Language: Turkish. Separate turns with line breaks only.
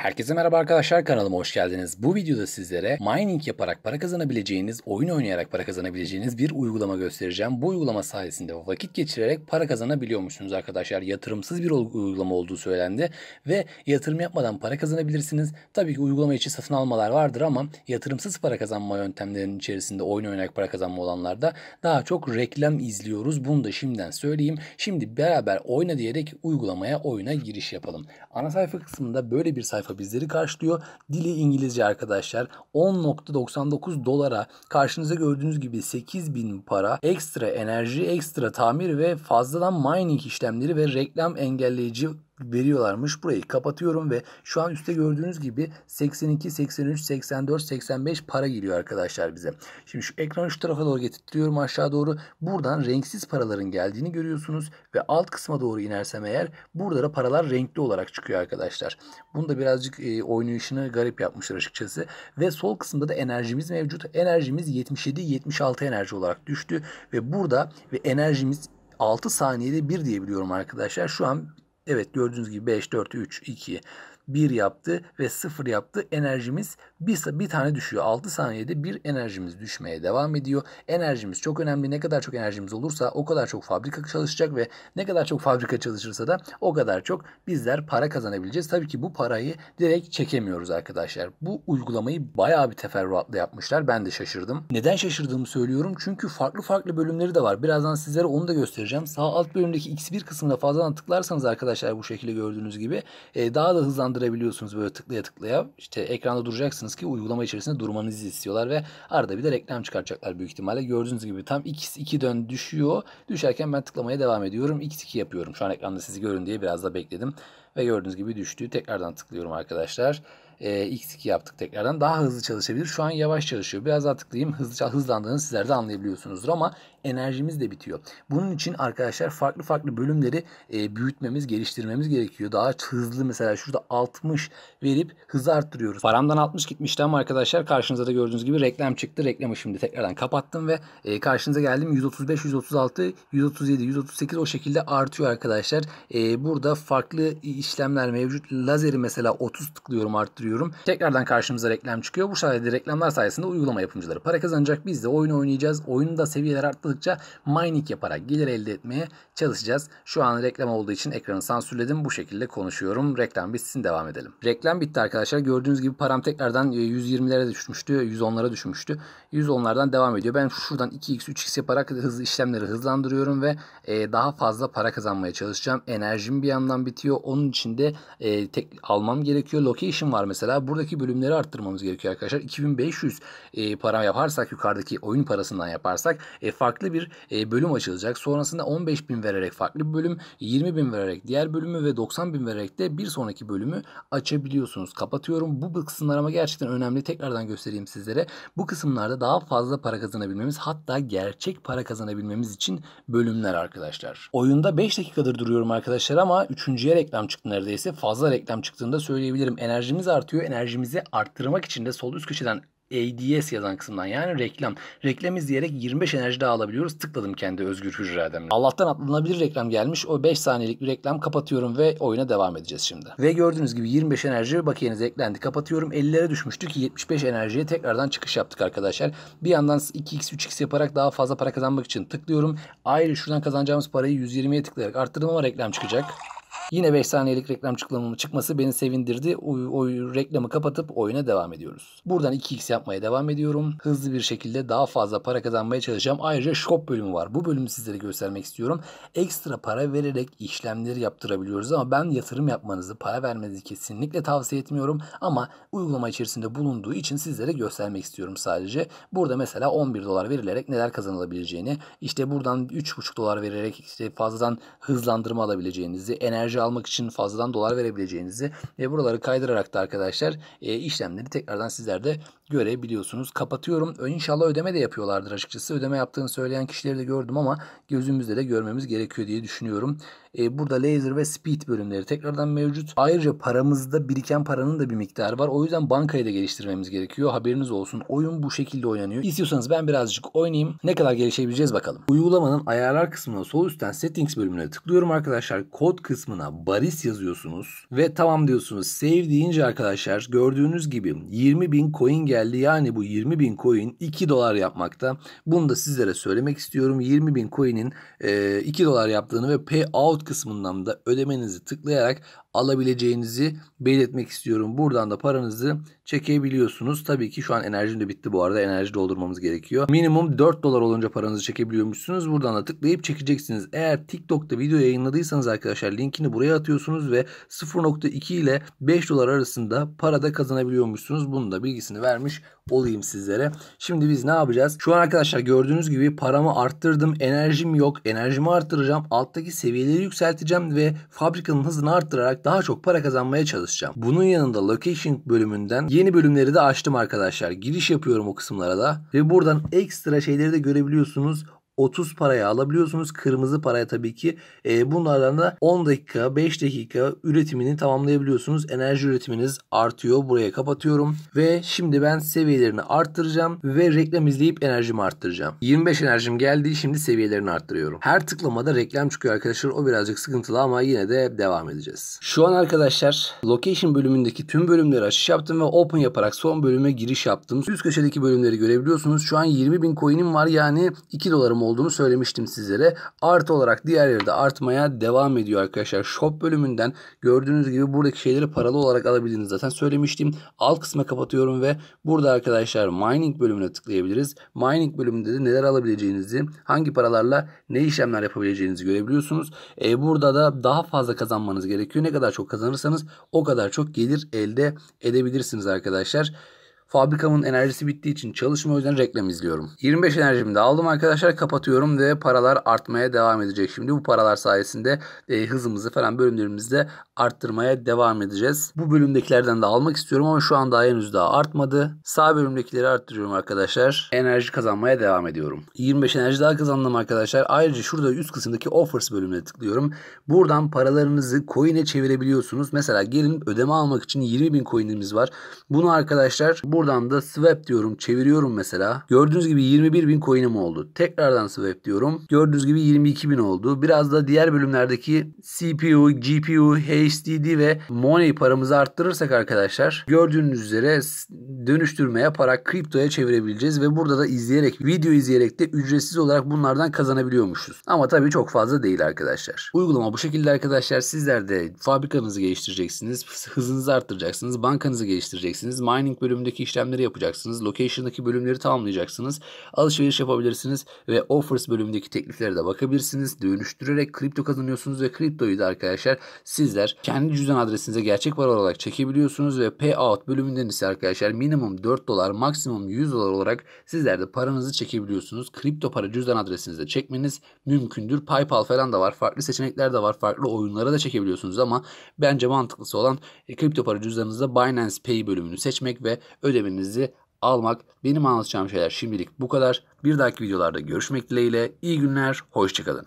Herkese merhaba arkadaşlar kanalıma hoş geldiniz. Bu videoda sizlere mining yaparak para kazanabileceğiniz, oyun oynayarak para kazanabileceğiniz bir uygulama göstereceğim. Bu uygulama sayesinde vakit geçirerek para kazanabiliyormuşsunuz arkadaşlar. Yatırımsız bir uygulama olduğu söylendi ve yatırım yapmadan para kazanabilirsiniz. Tabii ki uygulama için satın almalar vardır ama yatırımsız para kazanma yöntemlerinin içerisinde oyun oynayarak para kazanma olanlarda daha çok reklam izliyoruz. Bunu da şimdiden söyleyeyim. Şimdi beraber oyna diyerek uygulamaya oyuna giriş yapalım. Ana sayfa kısmında böyle bir sayfa tarifa bizleri karşılıyor. Dili İngilizce arkadaşlar. 10.99 dolara karşınıza gördüğünüz gibi 8000 para ekstra enerji, ekstra tamir ve fazladan mining işlemleri ve reklam engelleyici veriyorlarmış. Burayı kapatıyorum ve şu an üstte gördüğünüz gibi 82, 83, 84, 85 para geliyor arkadaşlar bize. Şimdi şu ekranı şu tarafa doğru getirtiyorum aşağı doğru. Buradan renksiz paraların geldiğini görüyorsunuz ve alt kısma doğru inersem eğer burada da paralar renkli olarak çıkıyor arkadaşlar. Bunu da birazcık e, oynayışını garip yapmışlar açıkçası. Ve sol kısımda da enerjimiz mevcut. Enerjimiz 77-76 enerji olarak düştü ve burada ve enerjimiz 6 saniyede 1 diyebiliyorum arkadaşlar. Şu an Evet gördüğünüz gibi 5, 4, 3, 2, 1 yaptı ve 0 yaptı. Enerjimiz bir, bir tane düşüyor. 6 saniyede bir enerjimiz düşmeye devam ediyor. Enerjimiz çok önemli. Ne kadar çok enerjimiz olursa o kadar çok fabrika çalışacak ve ne kadar çok fabrika çalışırsa da o kadar çok bizler para kazanabileceğiz. Tabii ki bu parayı direkt çekemiyoruz arkadaşlar. Bu uygulamayı bayağı bir teferruatla yapmışlar. Ben de şaşırdım. Neden şaşırdığımı söylüyorum. Çünkü farklı farklı bölümleri de var. Birazdan sizlere onu da göstereceğim. Sağ alt bölümdeki X1 kısmına fazla tıklarsanız arkadaşlar bu şekilde gördüğünüz gibi e, daha da hızlandırabiliyorsunuz böyle tıklaya tıklaya. İşte ekranda duracaksınız yapacaksınız ki uygulama içerisinde durmanızı istiyorlar ve arada bir de reklam çıkartacaklar büyük ihtimalle. Gördüğünüz gibi tam x 2 dön düşüyor. Düşerken ben tıklamaya devam ediyorum. x2 yapıyorum. Şu an ekranda sizi görün diye biraz da bekledim. Ve gördüğünüz gibi düştü. Tekrardan tıklıyorum arkadaşlar e, ee, x2 yaptık tekrardan. Daha hızlı çalışabilir. Şu an yavaş çalışıyor. Biraz daha tıklayayım. Hızlı, hızlandığını sizler de anlayabiliyorsunuzdur ama enerjimiz de bitiyor. Bunun için arkadaşlar farklı farklı bölümleri e, büyütmemiz, geliştirmemiz gerekiyor. Daha hızlı mesela şurada 60 verip hızı arttırıyoruz. Paramdan 60 gitmişti ama arkadaşlar karşınıza da gördüğünüz gibi reklam çıktı. Reklamı şimdi tekrardan kapattım ve e, karşınıza geldim. 135, 136, 137, 138 o şekilde artıyor arkadaşlar. E, burada farklı işlemler mevcut. Lazeri mesela 30 tıklıyorum arttırıyorum görüyorum. Tekrardan karşımıza reklam çıkıyor. Bu sayede reklamlar sayesinde uygulama yapımcıları para kazanacak. Biz de oyun oynayacağız. Oyunda seviyeler arttıkça mining yaparak gelir elde etmeye çalışacağız. Şu an reklam olduğu için ekranı sansürledim. Bu şekilde konuşuyorum. Reklam bitsin devam edelim. Reklam bitti arkadaşlar. Gördüğünüz gibi param tekrardan 120'lere e, düşmüştü. 110'lara düşmüştü. 110'lardan devam ediyor. Ben şuradan 2x 3x yaparak hızlı işlemleri hızlandırıyorum ve e, daha fazla para kazanmaya çalışacağım. Enerjim bir yandan bitiyor. Onun için de e, tek almam gerekiyor. Location var mesela mesela buradaki bölümleri arttırmamız gerekiyor arkadaşlar. 2500 e, para yaparsak yukarıdaki oyun parasından yaparsak e, farklı bir e, bölüm açılacak. Sonrasında 15.000 vererek farklı bir bölüm, 20.000 vererek diğer bölümü ve 90.000 vererek de bir sonraki bölümü açabiliyorsunuz. Kapatıyorum. Bu kısımlar ama gerçekten önemli. Tekrardan göstereyim sizlere. Bu kısımlarda daha fazla para kazanabilmemiz hatta gerçek para kazanabilmemiz için bölümler arkadaşlar. Oyunda 5 dakikadır duruyorum arkadaşlar ama 3. reklam çıktı neredeyse. Fazla reklam çıktığında söyleyebilirim. Enerjimiz artıyor artıyor. Enerjimizi arttırmak için de sol üst köşeden ADS yazan kısımdan yani reklam. Reklam izleyerek 25 enerji daha alabiliyoruz. Tıkladım kendi özgür hücredemle. Allah'tan atlanabilir reklam gelmiş. O 5 saniyelik bir reklam kapatıyorum ve oyuna devam edeceğiz şimdi. Ve gördüğünüz gibi 25 enerji bakiyenize eklendi. Kapatıyorum. 50'lere ki 75 enerjiye tekrardan çıkış yaptık arkadaşlar. Bir yandan 2x 3x yaparak daha fazla para kazanmak için tıklıyorum. Ayrıca şuradan kazanacağımız parayı 120'ye tıklayarak arttırdım ama reklam çıkacak. Yine 5 saniyelik reklam çıkması beni sevindirdi. O, o reklamı kapatıp oyuna devam ediyoruz. Buradan 2x yapmaya devam ediyorum. Hızlı bir şekilde daha fazla para kazanmaya çalışacağım. Ayrıca shop bölümü var. Bu bölümü sizlere göstermek istiyorum. Ekstra para vererek işlemleri yaptırabiliyoruz ama ben yatırım yapmanızı, para vermenizi kesinlikle tavsiye etmiyorum. Ama uygulama içerisinde bulunduğu için sizlere göstermek istiyorum sadece. Burada mesela 11 dolar verilerek neler kazanılabileceğini, işte buradan 3,5 dolar vererek işte fazladan hızlandırma alabileceğinizi, enerji almak için fazladan dolar verebileceğinizi ve buraları kaydırarak da arkadaşlar e, işlemleri tekrardan sizler de görebiliyorsunuz. Kapatıyorum. İnşallah ödeme de yapıyorlardır açıkçası. Ödeme yaptığını söyleyen kişileri de gördüm ama gözümüzde de görmemiz gerekiyor diye düşünüyorum. E, burada laser ve speed bölümleri tekrardan mevcut. Ayrıca paramızda biriken paranın da bir miktarı var. O yüzden bankayı da geliştirmemiz gerekiyor. Haberiniz olsun. Oyun bu şekilde oynanıyor. İstiyorsanız ben birazcık oynayayım. Ne kadar gelişebileceğiz bakalım. Uygulamanın ayarlar kısmına sol üstten settings bölümüne tıklıyorum arkadaşlar. Kod kısmına baris yazıyorsunuz ve tamam diyorsunuz save deyince arkadaşlar gördüğünüz gibi 20 bin coin geldi yani bu 20 bin coin 2 dolar yapmakta. Bunu da sizlere söylemek istiyorum 20 bin coin'in 2 dolar yaptığını ve payout kısmından da ödemenizi tıklayarak alabileceğinizi belirtmek istiyorum. Buradan da paranızı çekebiliyorsunuz. Tabii ki şu an enerjim de bitti bu arada. Enerji doldurmamız gerekiyor. Minimum 4 dolar olunca paranızı çekebiliyormuşsunuz. Buradan da tıklayıp çekeceksiniz. Eğer TikTok'ta video yayınladıysanız arkadaşlar linkini buraya atıyorsunuz ve 0.2 ile 5 dolar arasında para da kazanabiliyormuşsunuz. Bunun da bilgisini vermiş olayım sizlere. Şimdi biz ne yapacağız? Şu an arkadaşlar gördüğünüz gibi paramı arttırdım. Enerjim yok. Enerjimi arttıracağım. Alttaki seviyeleri yükselteceğim ve fabrikanın hızını arttırarak daha çok para kazanmaya çalışacağım. Bunun yanında location bölümünden yeni bölümleri de açtım arkadaşlar. Giriş yapıyorum o kısımlara da ve buradan ekstra şeyleri de görebiliyorsunuz. 30 paraya alabiliyorsunuz. Kırmızı paraya tabii ki. E, bunlardan da 10 dakika 5 dakika üretimini tamamlayabiliyorsunuz. Enerji üretiminiz artıyor. Buraya kapatıyorum. Ve şimdi ben seviyelerini arttıracağım. Ve reklam izleyip enerjimi arttıracağım. 25 enerjim geldi. Şimdi seviyelerini arttırıyorum. Her tıklamada reklam çıkıyor arkadaşlar. O birazcık sıkıntılı ama yine de devam edeceğiz. Şu an arkadaşlar location bölümündeki tüm bölümleri açış yaptım ve open yaparak son bölüme giriş yaptım. Üst köşedeki bölümleri görebiliyorsunuz. Şu an 20.000 coin'im var yani 2 dolarım oldu olduğunu söylemiştim sizlere. Artı olarak diğer yerde artmaya devam ediyor arkadaşlar. Shop bölümünden gördüğünüz gibi buradaki şeyleri paralı olarak alabildiğini zaten söylemiştim. Alt kısma kapatıyorum ve burada arkadaşlar mining bölümüne tıklayabiliriz. Mining bölümünde de neler alabileceğinizi, hangi paralarla ne işlemler yapabileceğinizi görebiliyorsunuz. E, burada da daha fazla kazanmanız gerekiyor. Ne kadar çok kazanırsanız o kadar çok gelir elde edebilirsiniz arkadaşlar. Fabrikamın enerjisi bittiği için çalışma o yüzden reklam izliyorum. 25 enerjimi de aldım arkadaşlar kapatıyorum ve paralar artmaya devam edecek. Şimdi bu paralar sayesinde e, hızımızı falan bölümlerimizde arttırmaya devam edeceğiz. Bu bölümdekilerden de almak istiyorum ama şu an daha henüz daha artmadı. Sağ bölümdekileri arttırıyorum arkadaşlar. Enerji kazanmaya devam ediyorum. 25 enerji daha kazandım arkadaşlar. Ayrıca şurada üst kısımdaki offers bölümüne tıklıyorum. Buradan paralarınızı coin'e çevirebiliyorsunuz. Mesela gelin ödeme almak için 20.000 coin'imiz var. Bunu arkadaşlar bu Buradan da swap diyorum. Çeviriyorum mesela. Gördüğünüz gibi 21 bin coin'im oldu. Tekrardan swap diyorum. Gördüğünüz gibi 22 bin oldu. Biraz da diğer bölümlerdeki CPU, GPU, HDD ve Money paramızı arttırırsak arkadaşlar gördüğünüz üzere dönüştürmeye para kriptoya çevirebileceğiz ve burada da izleyerek video izleyerek de ücretsiz olarak bunlardan kazanabiliyormuşuz. Ama tabii çok fazla değil arkadaşlar. Uygulama bu şekilde arkadaşlar. Sizler de fabrikanızı geliştireceksiniz. Hızınızı arttıracaksınız. Bankanızı geliştireceksiniz. Mining bölümündeki işlemleri yapacaksınız. Location'daki bölümleri tamamlayacaksınız. Alışveriş yapabilirsiniz ve offers bölümündeki tekliflere de bakabilirsiniz. Dönüştürerek kripto kazanıyorsunuz ve kriptoyu da arkadaşlar sizler kendi cüzdan adresinize gerçek para olarak çekebiliyorsunuz ve payout bölümünden ise arkadaşlar minimum 4 dolar maksimum 100 dolar olarak sizler de paranızı çekebiliyorsunuz. Kripto para cüzdan adresinize çekmeniz mümkündür. PayPal falan da var. Farklı seçenekler de var. Farklı oyunlara da çekebiliyorsunuz ama bence mantıklısı olan e, kripto para cüzdanınızda Binance Pay bölümünü seçmek ve ödeme gündeminizi almak. Benim anlatacağım şeyler şimdilik bu kadar. Bir dahaki videolarda görüşmek dileğiyle. İyi günler, hoşçakalın.